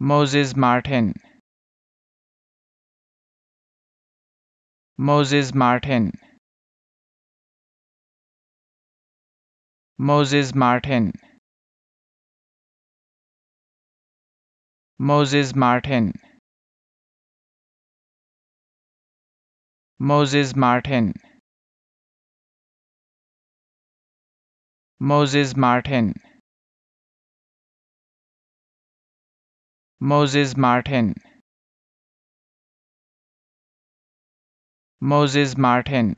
Moses Martin Moses Martin Moses Martin Moses Martin Moses Martin Moses Martin Moses Martin Moses Martin